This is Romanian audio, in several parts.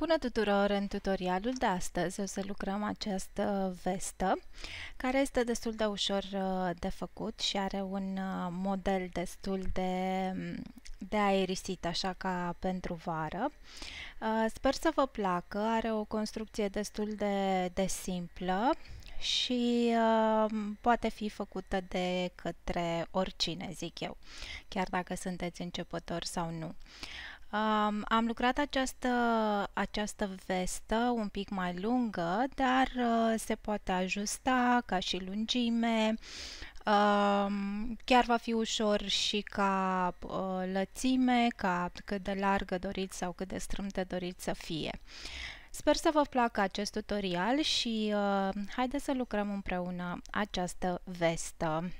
Bună tuturor! În tutorialul de astăzi o să lucrăm această vestă care este destul de ușor uh, de făcut și are un uh, model destul de, mm, de aerisit, așa ca pentru vară. Uh, sper să vă placă, are o construcție destul de, de simplă și uh, poate fi făcută de către oricine, zic eu, chiar dacă sunteți începători sau nu. Uh, Um, am lucrat această, această vestă un pic mai lungă, dar uh, se poate ajusta ca și lungime, um, chiar va fi ușor și ca uh, lățime, ca cât de largă doriți sau cât de strâmtă doriți să fie. Sper să vă placă acest tutorial și uh, haideți să lucrăm împreună această vestă.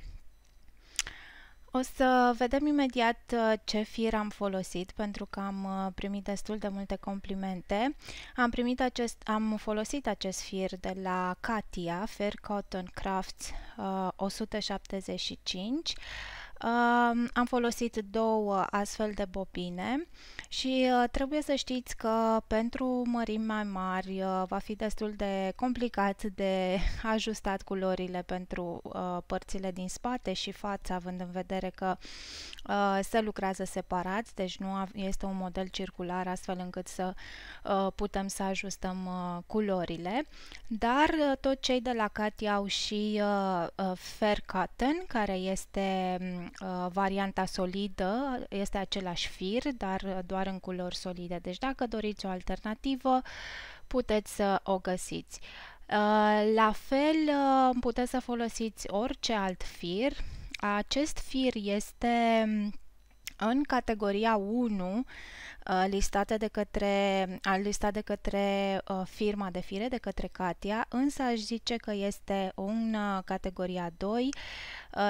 O să vedem imediat uh, ce fir am folosit, pentru că am uh, primit destul de multe complimente. Am, primit acest, am folosit acest fir de la Katia, Fair Cotton Crafts 175. Uh, Uh, am folosit două astfel de bobine și uh, trebuie să știți că pentru mărimi mai mari uh, va fi destul de complicat de ajustat culorile pentru uh, părțile din spate și față, având în vedere că uh, se lucrează separat, deci nu este un model circular astfel încât să uh, putem să ajustăm culorile, dar tot cei de la Cati au și Fair Cotton, care este mm, Uh, varianta solidă este același fir, dar uh, doar în culori solide. Deci dacă doriți o alternativă, puteți să o găsiți. Uh, la fel, puteți să folosiți orice alt fir. Acest fir este în categoria 1, uh, listată de către, listat de către uh, firma de fire, de către Katia, însă aș zice că este în uh, categoria 2.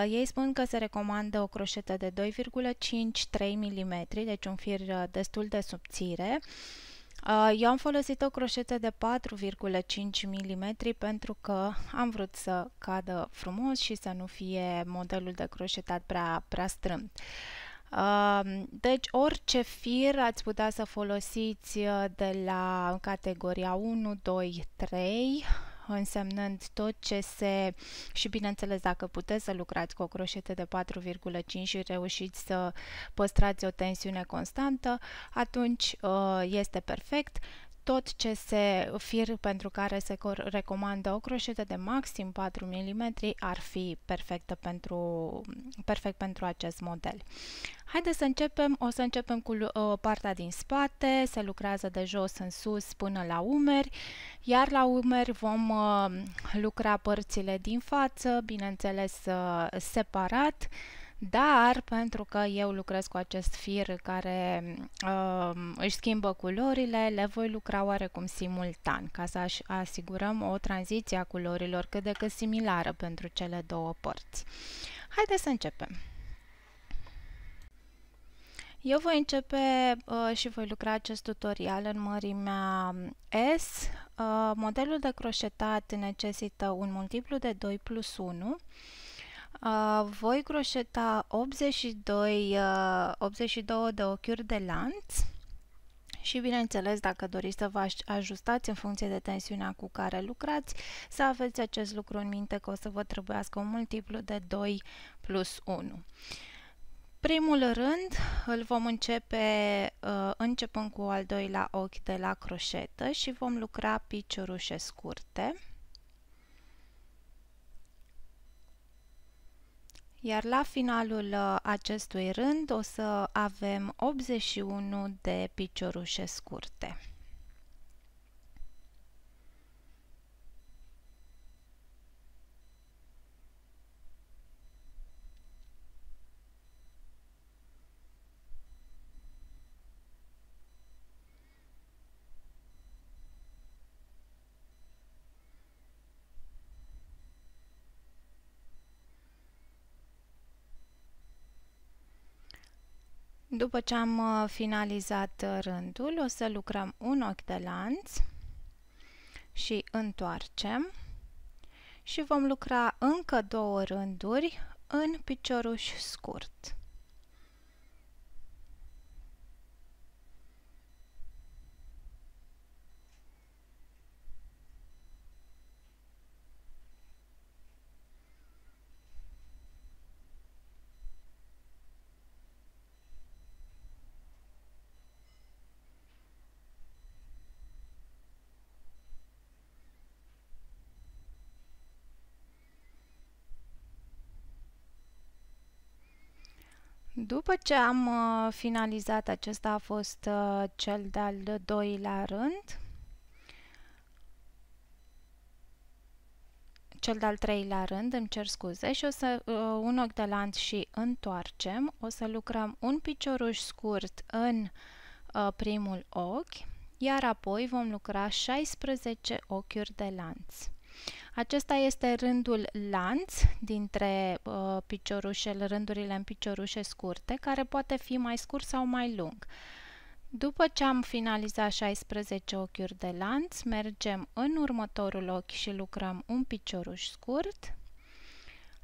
Ei spun că se recomandă o croșetă de 2,5-3 mm, deci un fir destul de subțire. Eu am folosit o croșetă de 4,5 mm pentru că am vrut să cadă frumos și să nu fie modelul de croșetat prea, prea strâmt. Deci orice fir ați putea să folosiți uh, de la categoria 1, 2, 3, însemnând tot ce se... și bineînțeles dacă puteți să lucrați cu o croșetă de 4,5 și reușiți să păstrați o tensiune constantă, atunci uh, este perfect tot ce se fir pentru care se recomandă o croșetă de maxim 4 mm ar fi perfectă pentru, perfect pentru acest model. Haideți să începem, o să începem cu uh, partea din spate, se lucrează de jos în sus până la umeri, iar la umeri vom uh, lucra părțile din față, bineînțeles uh, separat, dar pentru că eu lucrez cu acest fir care uh, își schimbă culorile, le voi lucra oarecum simultan ca să asigurăm o tranziție a culorilor cât de cât similară pentru cele două părți. Haideți să începem! Eu voi începe uh, și voi lucra acest tutorial în mărimea um, S. Uh, modelul de croșetat necesită un multiplu de 2 plus 1 Uh, voi croșeta 82, uh, 82 de ochiuri de lanț și bineînțeles dacă doriți să vă ajustați în funcție de tensiunea cu care lucrați, să aveți acest lucru în minte că o să vă trebuiască un multiplu de 2 plus 1. Primul rând îl vom începe uh, începând cu al doilea ochi de la croșetă și vom lucra piciorușe scurte. Iar la finalul uh, acestui rând o să avem 81 de piciorușe scurte. După ce am uh, finalizat uh, rândul, o să lucrăm un ochi de lanț și întoarcem și vom lucra încă două rânduri în picioruș scurt. După ce am uh, finalizat, acesta a fost uh, cel de-al doilea rând, cel de-al treilea rând, îmi cer scuze, și o să uh, un ochi de lanț și întoarcem, o să lucrăm un picioruș scurt în primul ochi, iar apoi vom lucra 16 ochiuri de lanț. Acesta este rândul lanț dintre uh, piciorușele, rândurile în piciorușe scurte, care poate fi mai scurt sau mai lung. După ce am finalizat 16 ochiuri de lanț, mergem în următorul ochi și lucrăm un picioruș scurt,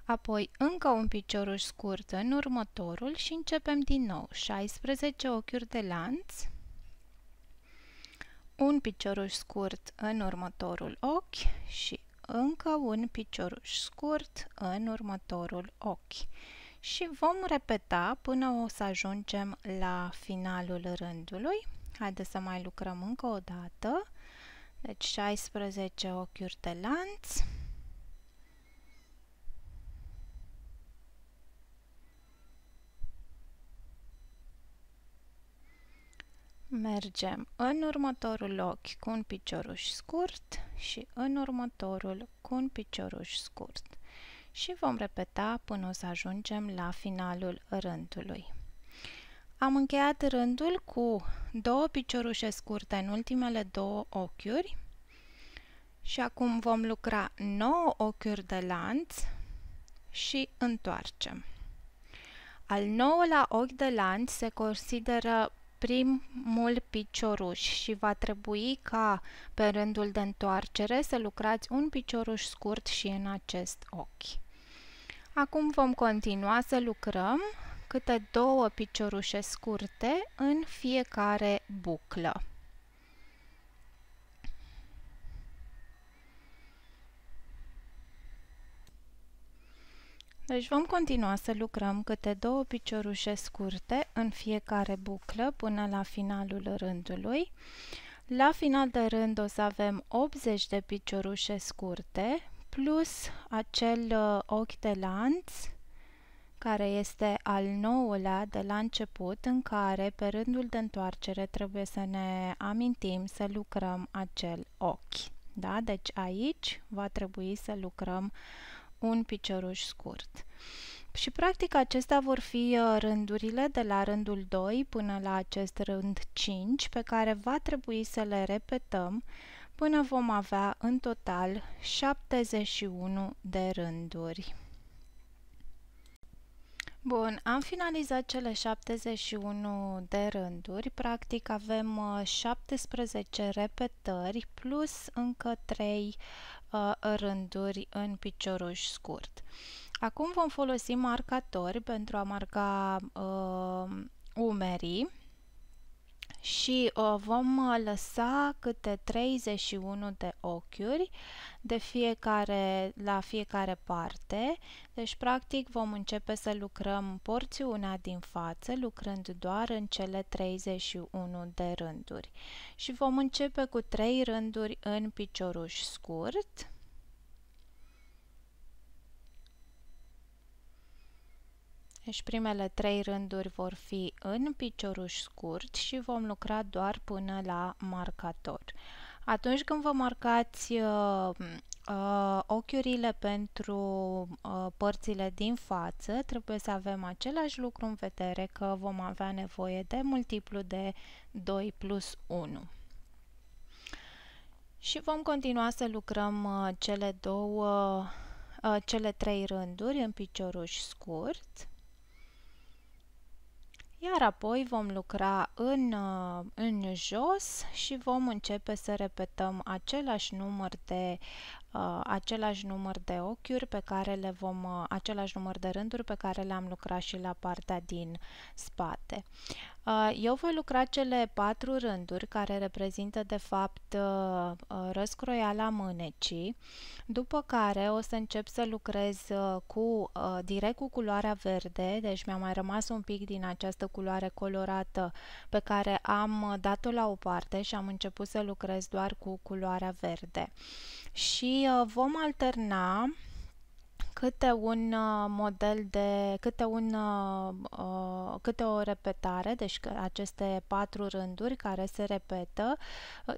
apoi încă un picioruș scurt în următorul și începem din nou 16 ochiuri de lanț, un picioruș scurt în următorul ochi și încă un picioruș scurt în următorul ochi și vom repeta până o să ajungem la finalul rândului. Haideți să mai lucrăm încă o dată. Deci 16 ochiuri de lanț. Mergem în următorul loc cu un picioruș scurt și în următorul cu un picioruș scurt. Și vom repeta până o să ajungem la finalul rândului. Am încheiat rândul cu două piciorușe scurte în ultimele două ochiuri și acum vom lucra 9 ochiuri de lanț și întoarcem. Al nouălea ochi de lanț se consideră primul picioruș și va trebui ca pe rândul de întoarcere să lucrați un picioruș scurt și în acest ochi. Acum vom continua să lucrăm câte două piciorușe scurte în fiecare buclă. Deci vom continua să lucrăm câte două piciorușe scurte în fiecare buclă până la finalul rândului. La final de rând o să avem 80 de piciorușe scurte plus acel uh, ochi de lanț care este al nouălea de la început în care pe rândul de întoarcere trebuie să ne amintim să lucrăm acel ochi. Da? Deci aici va trebui să lucrăm un picioruș scurt. Și practic acestea vor fi uh, rândurile de la rândul 2 până la acest rând 5 pe care va trebui să le repetăm până vom avea în total 71 de rânduri. Bun, am finalizat cele 71 de rânduri, practic avem 17 uh, repetări plus încă 3 uh, rânduri în picioruș scurt. Acum vom folosi marcatori pentru a marca uh, umerii și uh, vom uh, lăsa câte 31 de ochiuri de fiecare, la fiecare parte. Deci, practic, vom începe să lucrăm porțiunea din față, lucrând doar în cele 31 de rânduri. Și vom începe cu 3 rânduri în picioruș scurt, Deci primele trei rânduri vor fi în picioruș scurt și vom lucra doar până la marcator. Atunci când vă marcați uh, uh, ochiurile pentru uh, părțile din față, trebuie să avem același lucru în vedere că vom avea nevoie de multiplu de 2 plus 1. Și vom continua să lucrăm uh, cele două, uh, cele trei rânduri în picioruș scurt. Iar apoi vom lucra în, uh, în jos și vom începe să repetăm același număr de Uh, același număr de ochiuri pe care le vom, uh, același număr de rânduri pe care le-am lucrat și la partea din spate. Uh, eu voi lucra cele patru rânduri care reprezintă de fapt răscroiala mânecii, după care o să încep să lucrez cu, direct cu culoarea verde, deci mi-a mai rămas un pic din această culoare colorată pe care am dat-o la o parte și am început să lucrez doar cu culoarea verde. Și Uh, vom alterna câte un uh, model de, câte, un, uh, câte o repetare, deci aceste patru rânduri care se repetă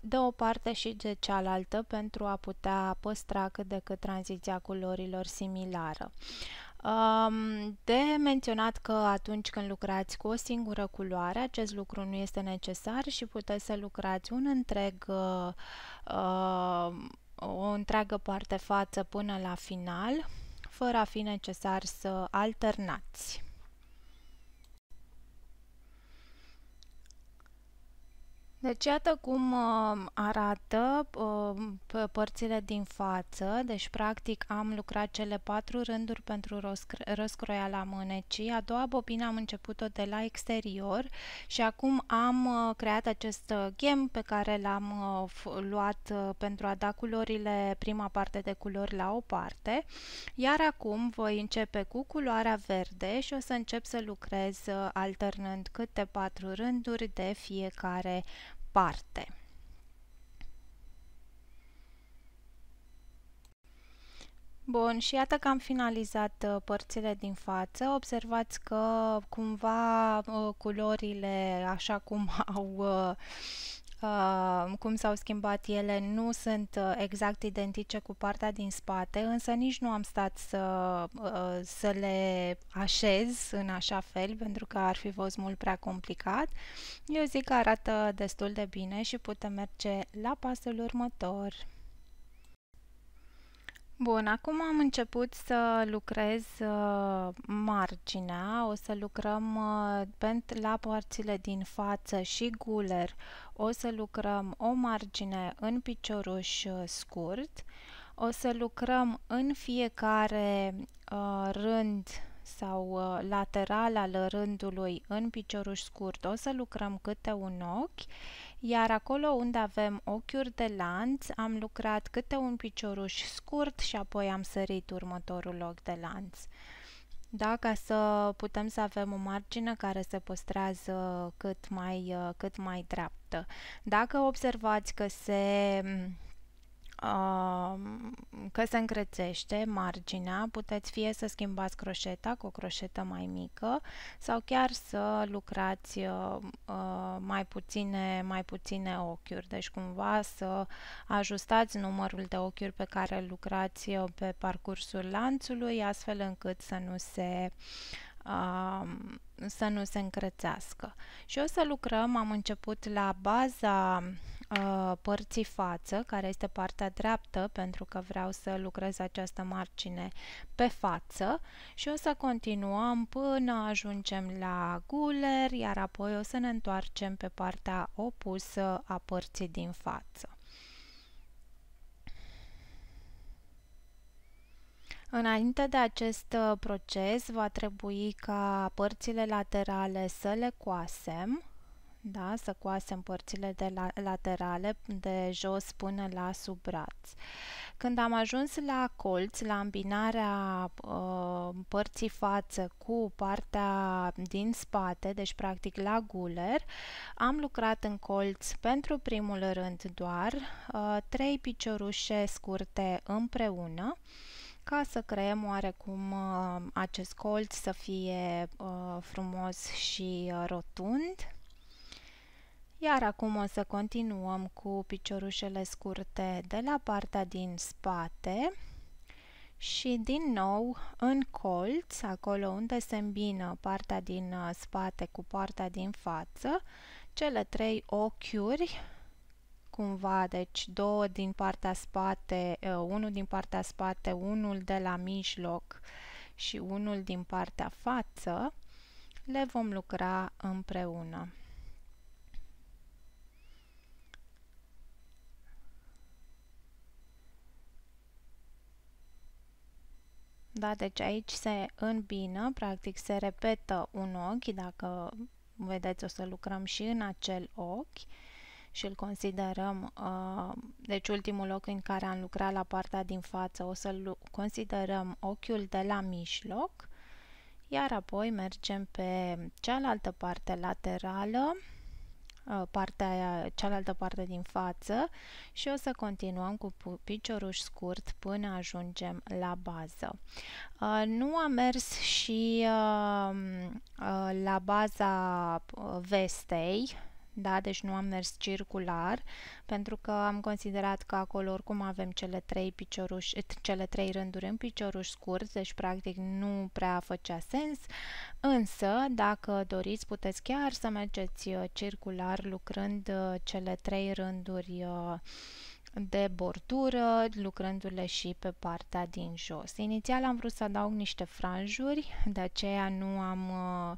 de o parte și de cealaltă pentru a putea păstra cât de cât tranziția culorilor similară. Um, de menționat că atunci când lucrați cu o singură culoare, acest lucru nu este necesar și puteți să lucrați un întreg uh, o întreagă parte față până la final, fără a fi necesar să alternați. Deci iată cum uh, arată uh, părțile din față, deci practic am lucrat cele patru rânduri pentru la mânecii, a doua bobină am început-o de la exterior și acum am uh, creat acest ghem pe care l-am luat pentru a da culorile, prima parte de culori la o parte, iar acum voi începe cu culoarea verde și o să încep să lucrez alternând câte patru rânduri de fiecare departe. Bun, și iată că am finalizat uh, părțile din față. Observați că cumva uh, culorile, așa cum au uh, Ah, cum s-au schimbat ele, nu sunt uh, exact identice cu partea din spate, însă nici nu am stat să, uh, să le așez în așa fel, pentru că ar fi fost mult prea complicat. Eu zic că arată destul de bine și putem merge la pasul următor. Bun, acum am început să lucrez uh, marginea, o să lucrăm pentru uh, la părțile din față și guler, o să lucrăm o margine în picioruș uh, scurt, o să lucrăm în fiecare rând sau lateral al rândului în picioruș scurt, o să lucrăm câte un ochi, iar acolo unde avem ochiuri de lanț am lucrat câte un picioruș scurt și apoi am sărit următorul ochi de lanț. Da, ca să putem să avem o margine care se păstrează cât mai, cât mai dreaptă. Dacă observați că se că se încrețește marginea, puteți fie să schimbați croșeta cu o croșetă mai mică sau chiar să lucrați uh, uh, mai puține, mai puține ochiuri, deci cumva să ajustați numărul de ochiuri pe care lucrați uh, pe parcursul lanțului astfel încât să nu se să nu se încrețească. Și o să lucrăm, am început la baza uh, părții față, care este partea dreaptă, pentru că vreau să lucrez această margine pe față și o să continuăm până ajungem la guler, iar apoi o să ne întoarcem pe partea opusă a părții din față. Înainte de acest uh, proces va trebui ca părțile laterale să le coasem da? să coasem părțile de la, laterale de jos până la sub braț. Când am ajuns la colț, la îmbinarea uh, părții față cu partea din spate, deci practic la guler, am lucrat în colț pentru primul rând doar uh, trei piciorușe scurte împreună, ca să creăm oarecum uh, acest colț să fie uh, frumos și uh, rotund. Iar acum o să continuăm cu piciorușele scurte de la partea din spate și din nou în colț, acolo unde se îmbină partea din uh, spate cu partea din față, cele trei ochiuri, cumva, deci două din partea spate, uh, unul din partea spate, unul de la mijloc și unul din partea față, le vom lucra împreună. Da, deci aici se îmbină, practic se repetă un ochi, dacă vedeți o să lucrăm și în acel ochi și îl considerăm, uh, deci ultimul loc în care am lucrat la partea din față, o să considerăm ochiul de la mijloc, iar apoi mergem pe cealaltă parte laterală, Uh, partea aia, cealaltă parte din față și o să continuăm cu piciorul scurt până ajungem la bază. Uh, nu am mers și uh, la baza vestei, da? deci nu am mers circular, pentru că am considerat că acolo oricum avem cele trei, picioruși, eh, cele trei rânduri în picioruș scurt, deci practic nu prea făcea sens, însă dacă doriți puteți chiar să mergeți uh, circular lucrând uh, cele trei rânduri uh, de bordură, lucrându-le și pe partea din jos. Inițial am vrut să adaug niște franjuri, de aceea nu am uh,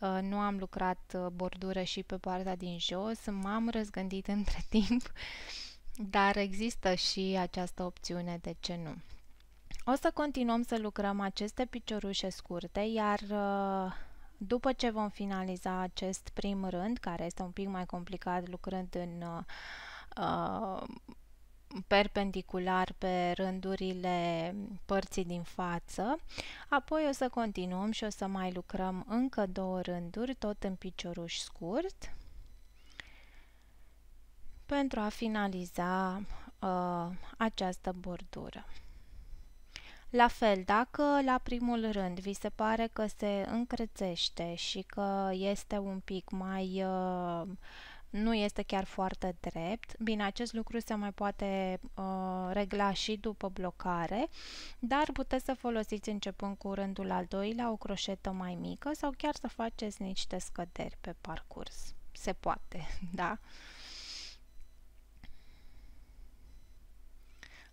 Uh, nu am lucrat uh, bordură și pe partea din jos, m-am răzgândit între timp, dar există și această opțiune, de ce nu. O să continuăm să lucrăm aceste piciorușe scurte, iar uh, după ce vom finaliza acest prim rând, care este un pic mai complicat lucrând în uh, perpendicular pe rândurile părții din față, apoi o să continuăm și o să mai lucrăm încă două rânduri, tot în picioruș scurt, pentru a finaliza uh, această bordură. La fel, dacă la primul rând vi se pare că se încrețește și că este un pic mai uh, nu este chiar foarte drept. Bine, acest lucru se mai poate uh, regla și după blocare, dar puteți să folosiți începând cu rândul al doilea o croșetă mai mică sau chiar să faceți niște scăderi pe parcurs. Se poate, da?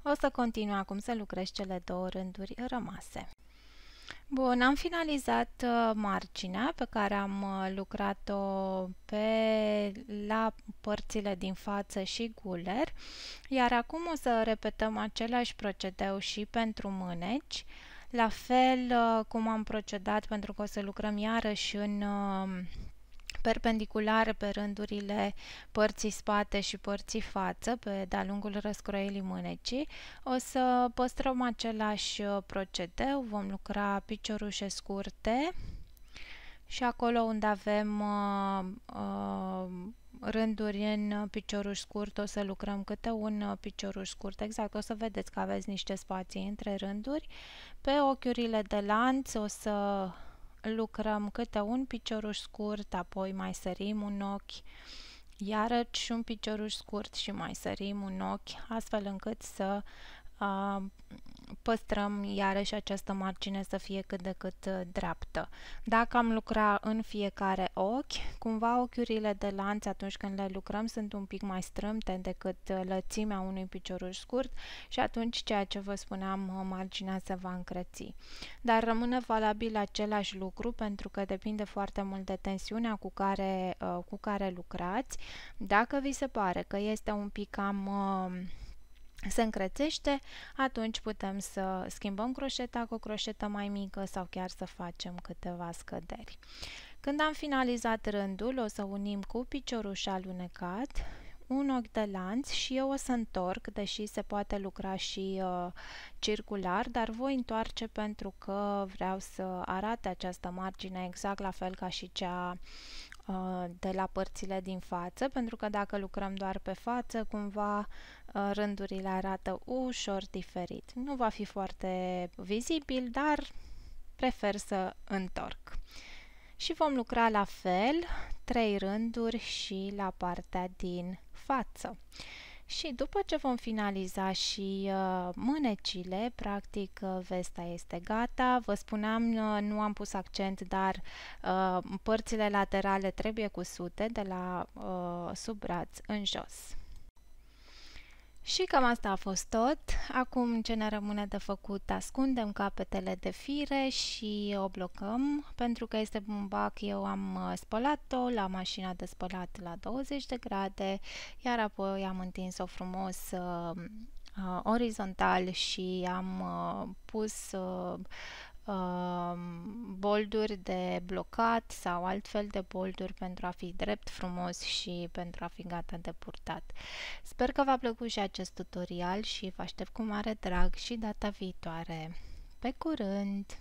O să continui acum să lucrez cele două rânduri rămase. Bun, am finalizat uh, marginea pe care am uh, lucrat-o pe la părțile din față și guler, iar acum o să repetăm același procedeu și pentru mâneci, la fel uh, cum am procedat pentru că o să lucrăm iarăși în perpendiculare pe rândurile părții spate și părții față, pe de-a lungul răscroielii mânecii. O să păstrăm același uh, procedeu, vom lucra piciorușe scurte și acolo unde avem uh, uh, rânduri în picioruș scurt o să lucrăm câte un uh, picioruș scurt, exact, o să vedeți că aveți niște spații între rânduri. Pe ochiurile de lanț o să lucrăm câte un picioruș scurt, apoi mai sărim un ochi, iarăși un picioruș scurt și mai sărim un ochi, astfel încât să uh, păstrăm iarăși această margine să fie cât de cât uh, dreaptă. Dacă am lucra în fiecare ochi, cumva ochiurile de lanț atunci când le lucrăm sunt un pic mai strâmte decât uh, lățimea unui picioruș scurt și atunci ceea ce vă spuneam, uh, marginea se va încreți. Dar rămâne valabil același lucru pentru că depinde foarte mult de tensiunea cu care, cu care lucrați. Dacă vi se pare că este un pic cam se încrețește, atunci putem să schimbăm croșeta cu o croșetă mai mică sau chiar să facem câteva scăderi. Când am finalizat rândul, o să unim cu piciorul și alunecat un ochi de lanț și eu o să întorc, deși se poate lucra și uh, circular, dar voi întoarce pentru că vreau să arate această margine exact la fel ca și cea Uh, de la părțile din față, pentru că dacă lucrăm doar pe față, cumva uh, rândurile arată ușor diferit. Nu va fi foarte vizibil, dar prefer să întorc. Și vom lucra la fel, trei rânduri și la partea din față și după ce vom finaliza și uh, mânecile, practic uh, vesta este gata. Vă spuneam, uh, nu am pus accent, dar uh, părțile laterale trebuie cusute de la uh, sub braț în jos. Și cam asta a fost tot. Acum ce ne rămâne de făcut, ascundem capetele de fire și o blocăm. Pentru că este un eu am uh, spălat-o la mașina de spălat la 20 de grade, iar apoi am întins-o frumos uh, uh, orizontal și am uh, pus uh, Um, bolduri de blocat sau altfel de bolduri pentru a fi drept, frumos și pentru a fi gata de purtat. Sper că v-a plăcut și acest tutorial și vă aștept cu mare drag și data viitoare. Pe curând!